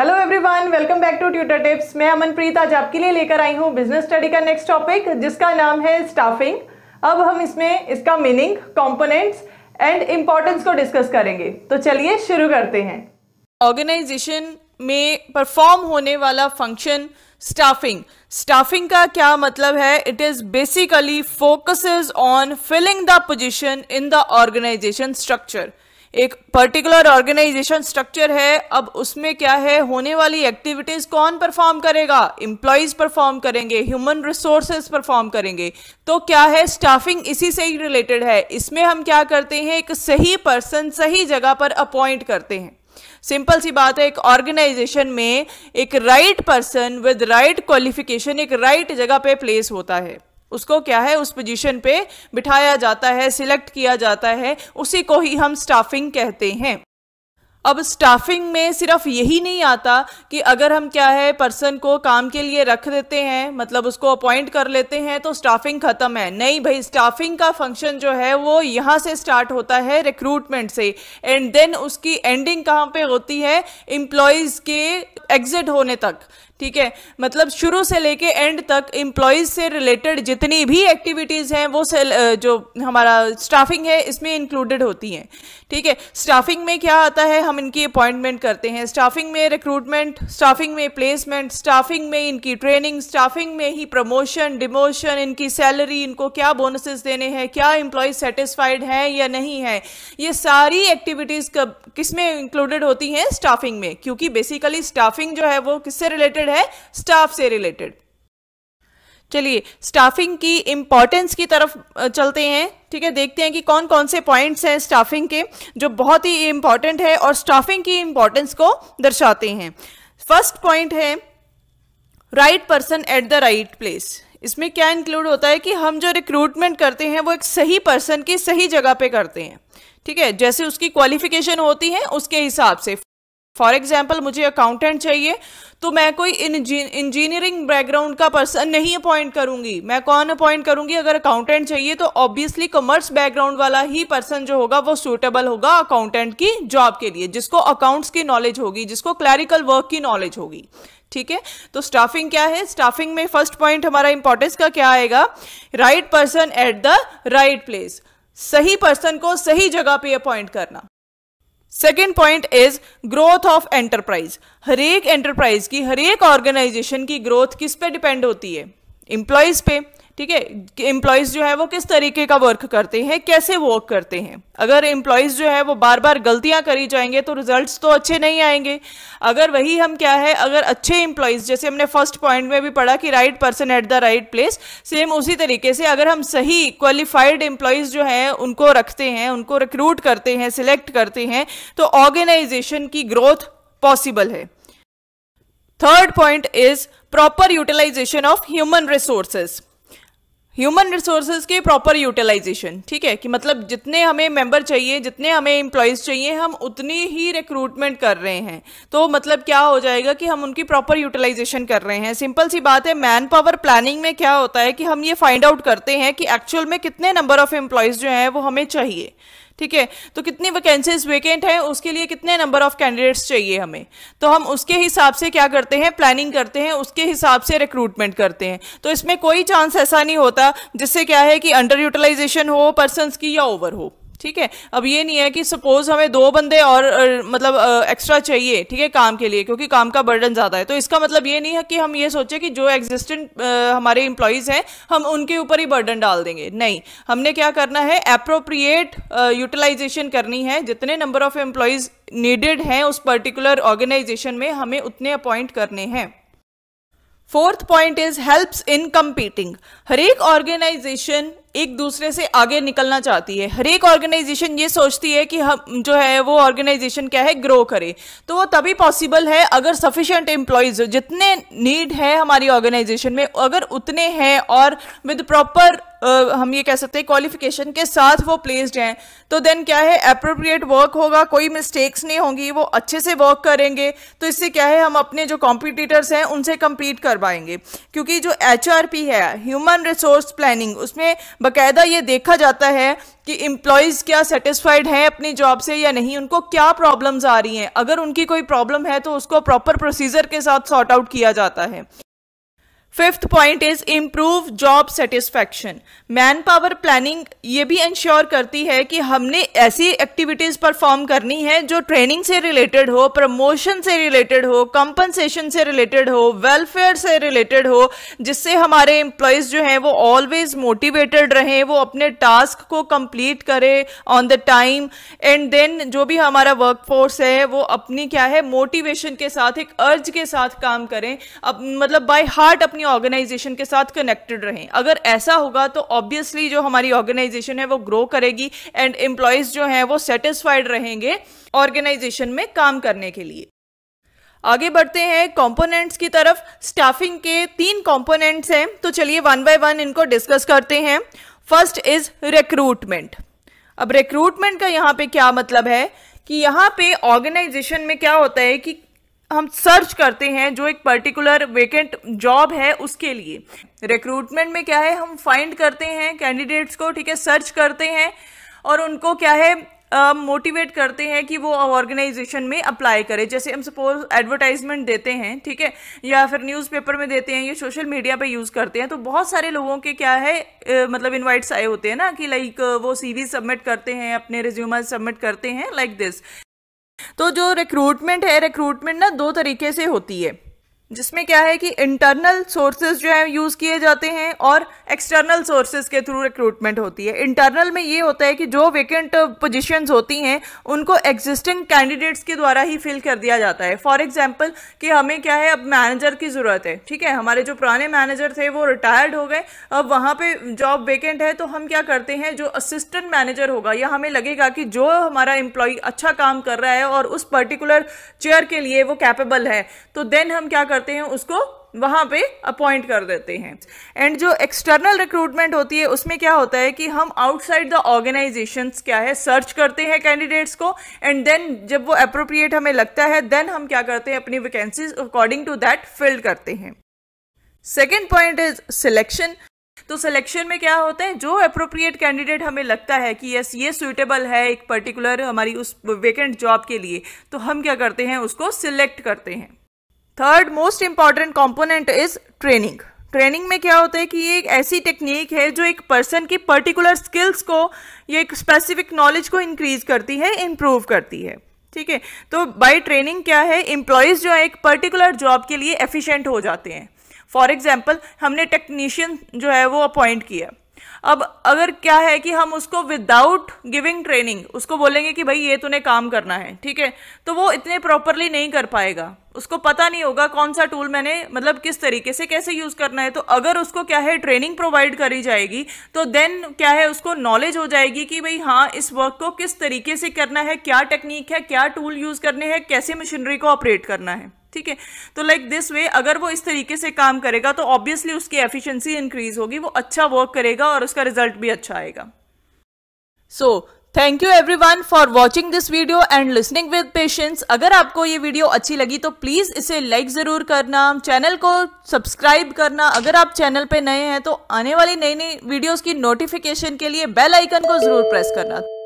hello everyone welcome back to tutor tips मैं अमनप्रीत आज आपके लिए लेकर आई हूँ बिजनेस स्टडी का नेक्स्ट टॉपिक जिसका नाम है स्टाफिंग अब हम इसमें इसका मीनिंग कंपोनेंट्स एंड इम्पोर्टेंस को डिस्कस करेंगे तो चलिए शुरू करते हैं ऑर्गेनाइजेशन में परफॉर्म होने वाला फंक्शन स्टाफिंग स्टाफिंग का क्या मतलब है it is basically focuses on filling the position in the organization structure एक पर्टिकुलर ऑर्गेनाइजेशन स्ट्रक्चर है अब उसमें क्या है होने वाली एक्टिविटीज कौन परफॉर्म करेगा इंप्लाइज परफॉर्म करेंगे ह्यूमन रिसोर्सेज परफॉर्म करेंगे तो क्या है स्टाफिंग इसी से ही रिलेटेड है इसमें हम क्या करते हैं एक सही पर्सन सही जगह पर अपॉइंट करते हैं सिंपल सी बात है एक ऑर्गेनाइजेशन में एक right person with right qualification एक राइट right जगह पे प्लेस होता है उसको क्या है उस पोजीशन पे बिठाया जाता है सिलेक्ट किया जाता है उसी को ही हम स्टाफिंग कहते हैं अब स्टाफिंग में सिर्फ यही नहीं आता कि अगर हम क्या है पर्सन को काम के लिए रख देते हैं मतलब उसको अपॉइंट कर लेते हैं तो स्टाफिंग ख़त्म है नहीं भाई स्टाफिंग का फंक्शन जो है वो यहाँ से स्टार्ट होता है रिक्रूटमेंट से एंड देन उसकी एंडिंग कहाँ पे होती है एम्प्लॉयज़ के एग्जिट होने तक ठीक है मतलब शुरू से लेके एंड तक एम्प्लॉयज से रिलेटेड जितनी भी एक्टिविटीज़ हैं वो सेल जो हमारा स्टाफिंग है इसमें इंक्लूडेड होती हैं ठीक है स्टाफिंग में क्या आता है हम इनकी अपॉइंटमेंट करते हैं स्टाफिंग में रिक्रूटमेंट स्टाफिंग में प्लेसमेंट स्टाफिंग में इनकी ट्रेनिंग स्टाफिंग में ही प्रमोशन डिमोशन इनकी सैलरी इनको क्या बोनसेस देने हैं क्या एम्प्लॉयज सेटिस्फाइड हैं या नहीं है ये सारी एक्टिविटीज़ कब किस में इंक्लूडेड होती हैं स्टाफिंग में क्योंकि बेसिकली स्टाफिंग जो है वो किससे रिलेटेड है स्टाफ से रिलेटेड चलिए स्टाफिंग की इम्पॉर्टेंस की तरफ चलते हैं ठीक है देखते हैं कि कौन कौन से पॉइंट्स हैं स्टाफिंग के जो बहुत ही इम्पॉर्टेंट है और स्टाफिंग की इम्पॉर्टेंस को दर्शाते हैं फर्स्ट पॉइंट है right person at the right place इसमें क्या इंक्लूड होता है कि हम जो रिक्रूटमेंट करते हैं वो एक सही पर्सन की सही जगह पे करते हैं ठीक है जैसे उसकी क्वालिफिकेशन होती है उसके हिसाब से फॉर एग्जाम्पल मुझे अकाउंटेंट चाहिए तो मैं कोई इंजीनियरिंग बैकग्राउंड का पर्सन नहीं अपॉइंट करूंगी मैं कौन अपॉइंट करूंगी अगर अकाउंटेंट चाहिए तो ऑब्वियसली कॉमर्स बैकग्राउंड वाला ही पर्सन जो होगा वो सूटेबल होगा अकाउंटेंट की जॉब के लिए जिसको अकाउंट्स की नॉलेज होगी जिसको क्लैरिकल वर्क की नॉलेज होगी ठीक है तो स्टाफिंग क्या है स्टाफिंग में फर्स्ट पॉइंट हमारा इंपॉर्टेंस का क्या आएगा right person at the right place सही पर्सन को सही जगह पे अपॉइंट करना second point is growth of enterprise हर एक एंटरप्राइज की हर एक ऑर्गेनाइजेशन की ग्रोथ किस पे डिपेंड होती है एम्प्लॉयज पे ठीक है एम्प्लॉयज़ जो है वो किस तरीके का वर्क करते हैं कैसे वर्क करते हैं अगर एम्प्लॉयज़ जो है वो बार बार गलतियां करी जाएंगे तो रिजल्ट्स तो अच्छे नहीं आएंगे अगर वही हम क्या है अगर अच्छे एम्प्लॉयज़ जैसे हमने फर्स्ट पॉइंट में भी पढ़ा कि right person at the right place same उसी तरीके से अगर हम सही क्वालिफाइड एम्प्लॉयज़ जो हैं उनको रखते हैं उनको रिक्रूट करते हैं सिलेक्ट करते हैं तो ऑर्गेनाइजेशन की ग्रोथ पॉसिबल है third point is proper utilization of human resources human resources के प्रॉपर यूटिलाइजेशन ठीक है कि मतलब जितने हमें मेंबर चाहिए जितने हमें एम्प्लॉयज़ चाहिए हम उतनी ही रिक्रूटमेंट कर रहे हैं तो मतलब क्या हो जाएगा कि हम उनकी प्रॉपर यूटिलाइजेशन कर रहे हैं सिंपल सी बात है मैन पावर प्लानिंग में क्या होता है कि हम ये फाइंड आउट करते हैं कि एक्चुअल में कितने नंबर ऑफ एम्प्लॉयज़ जो हैं वो हमें चाहिए ठीक है तो कितनी वैकेंसीज वेकेंट हैं उसके लिए कितने नंबर ऑफ कैंडिडेट्स चाहिए हमें तो हम उसके हिसाब से क्या करते हैं प्लानिंग करते हैं उसके हिसाब से रिक्रूटमेंट करते हैं तो इसमें कोई चांस ऐसा नहीं होता जिससे क्या है कि अंडर यूटिलाइजेशन हो पर्सन की या ओवर हो ठीक है अब ये नहीं है कि सपोज हमें दो बंदे और, मतलब एक्स्ट्रा चाहिए ठीक है काम के लिए क्योंकि काम का बर्डन ज़्यादा है तो इसका मतलब ये नहीं है कि हम ये सोचे कि जो एग्जिस्टेंट हमारे इंप्लॉयज हैं हम उनके ऊपर ही बर्डन डाल देंगे नहीं हमने क्या करना है अप्रोप्रिएट यूटिलाइजेशन करनी है जितने नंबर ऑफ एम्प्लॉयज़ नीडेड हैं उस पर्टिकुलर ऑर्गेनाइजेशन में हमें उतने अपॉइंट करने हैं fourth point is helps in competing हर एक ऑर्गेनाइजेशन एक दूसरे से आगे निकलना चाहती है हर एक ऑर्गेनाइजेशन ये सोचती है कि हम जो है वो ऑर्गेनाइजेशन क्या है ग्रो करे तो वो तभी पॉसिबल है अगर सफिशेंट एम्प्लॉयज़ जितने नीड है हमारी ऑर्गेनाइजेशन में अगर उतने हैं और विद प्रॉपर हम ये कह सकते हैं क्वालिफिकेशन के साथ वो प्लेस्ड हैं तो देन क्या है अप्रोप्रिएट वर्क होगा कोई मिस्टेक्स नहीं होंगी वो अच्छे से वर्क करेंगे तो इससे क्या है हम अपने जो कॉम्पिटिटर्स हैं उनसे कम्पीट कर पाएंगे क्योंकि जो एच है ह्यूमन रिसोर्स प्लानिंग उसमें बकायदा ये देखा जाता है कि एम्प्लॉयज़ क्या सेटिस्फाइड हैं अपनी जॉब से या नहीं उनको क्या प्रॉब्लम्स आ रही हैं अगर उनकी कोई प्रॉब्लम है तो उसको प्रॉपर प्रोसीजर के साथ सॉर्ट आउट किया जाता है fifth point is improve job satisfaction man power planning ये भी इंश्योर करती है कि हमने ऐसी एक्टिविटीज़ परफॉर्म करनी है जो ट्रेनिंग से रिलेटेड हो प्रमोशन से रिलेटेड हो कंपनसेशन से रिलेटेड हो वेलफेयर से रिलेटेड हो जिससे हमारे एम्प्लॉयज़ जो हैं वो ऑलवेज मोटिवेटेड रहें वो अपने टास्क को कंप्लीट करें on the time and then जो भी हमारा वर्क फोर्स है वो अपनी क्या है मोटिवेशन के साथ एक अर्ज के साथ काम करें अब मतलब बाय हार्ट अपनी ऑर्गेनाइजेशन के साथ कनेक्टेड रहें अगर ऐसा होगा तो ऑब्वियसली जो हमारी ऑर्गेनाइजेशन है वो ग्रो करेगी एंड एम्प्लॉयज़ जो हैं वो सेटिस्फाइड रहेंगे ऑर्गेनाइजेशन में काम करने के लिए आगे बढ़ते हैं कंपोनेंट्स की तरफ स्टाफिंग के तीन कंपोनेंट्स हैं तो चलिए वन बाय वन इनको डिस्कस करते हैं फर्स्ट इज रिक्रूटमेंट अब रिक्रूटमेंट का यहाँ पे क्या मतलब है कि यहाँ पे ऑर्गेनाइजेशन में क्या होता है कि हम सर्च करते हैं जो एक पर्टिकुलर वेकेंट जॉब है उसके लिए रिक्रूटमेंट में क्या है हम फाइंड करते हैं कैंडिडेट्स को ठीक है सर्च करते हैं और उनको क्या है मोटिवेट uh, करते हैं कि वो ऑर्गेनाइजेशन में अप्लाई करें जैसे हम सपोज एडवर्टाइजमेंट देते हैं ठीक है या फिर न्यूज़पेपर में देते हैं या सोशल मीडिया पे यूज़ करते हैं तो बहुत सारे लोगों के क्या है uh, मतलब इनवाइट्स आए होते हैं ना कि लाइक like, uh, वो सीवी सबमिट करते हैं अपने रिज्यूमर सबमिट करते हैं लाइक like दिस तो जो रिक्रूटमेंट है रिक्रूटमेंट ना दो तरीके से होती है जिसमें क्या है कि इंटरनल सोर्सेज जो है यूज़ किए जाते हैं और एक्सटर्नल सोर्सेज के थ्रू रिक्रूटमेंट होती है इंटरनल में ये होता है कि जो वेकेंट पोजीशंस होती हैं उनको एग्जिस्टिंग कैंडिडेट्स के द्वारा ही फिल कर दिया जाता है फॉर एग्जांपल कि हमें क्या है अब मैनेजर की ज़रूरत है ठीक है हमारे जो पुराने मैनेजर थे वो रिटायर्ड हो गए अब वहाँ पर जॉब वेकेंट है तो हम क्या करते हैं जो असिस्टेंट मैनेजर होगा या हमें लगेगा कि जो हमारा एम्प्लॉय अच्छा काम कर रहा है और उस पर्टिकुलर चेयर के लिए वो कैपेबल है तो देन हम क्या कर करते हैं उसको वहाँ पे अपॉइंट कर देते हैं एंड जो एक्सटर्नल रिक्रूटमेंट होती है उसमें क्या होता है कि हम आउटसाइड द ऑर्गेनाइजेशन क्या है सर्च करते हैं कैंडिडेट्स को एंड देन जब वो अप्रोप्रिएट हमें लगता है देन हम क्या करते हैं अपनी vacancies according to that fill करते हैं सेकेंड पॉइंट इज सिलेक्शन तो सिलेक्शन में क्या होता है जो अप्रोप्रिएट कैंडिडेट हमें लगता है कि यस ये सुइटेबल है एक पर्टिकुलर हमारी उस वेकेंट जॉब के लिए तो हम क्या करते हैं उसको सिलेक्ट करते हैं third most important component is training training में क्या होता है कि ये एक ऐसी टेक्निक है जो एक पर्सन की पर्टिकुलर स्किल्स को या एक स्पेसिफिक नॉलेज को इंक्रीज करती है इम्प्रूव करती है ठीक है तो बाय ट्रेनिंग क्या है इम्प्लॉयज़ जो है एक पर्टिकुलर जॉब के लिए एफिशिएंट हो जाते हैं फॉर एग्जाम्पल हमने टेक्नीशियन जो है वो अपॉइंट किया अब अगर क्या है कि हम उसको विदाउट गिविंग ट्रेनिंग उसको बोलेंगे कि भाई ये तूने काम करना है ठीक है तो वो इतने प्रॉपरली नहीं कर पाएगा उसको पता नहीं होगा कौन सा टूल मैंने मतलब किस तरीके से कैसे यूज़ करना है तो अगर उसको क्या है ट्रेनिंग प्रोवाइड करी जाएगी तो देन क्या है उसको नॉलेज हो जाएगी कि भाई हाँ इस वर्क को किस तरीके से करना है क्या टेक्निक है क्या टूल यूज़ करने हैं कैसे मशीनरी को ऑपरेट करना है ठीक है तो लाइक दिस वे अगर वो इस तरीके से काम करेगा तो ऑब्वियसली उसकी एफिशिएंसी इंक्रीज होगी वो अच्छा वर्क करेगा और उसका रिजल्ट भी अच्छा आएगा so so, thank you every one for watching this video and listening with patience अगर आपको ये वीडियो अच्छी लगी तो प्लीज़ इसे लाइक ज़रूर करना चैनल को सब्सक्राइब करना अगर आप चैनल पे नए हैं तो आने वाली नई नई वीडियोस की नोटिफिकेशन के लिए बेल आइकन को ज़रूर प्रेस करना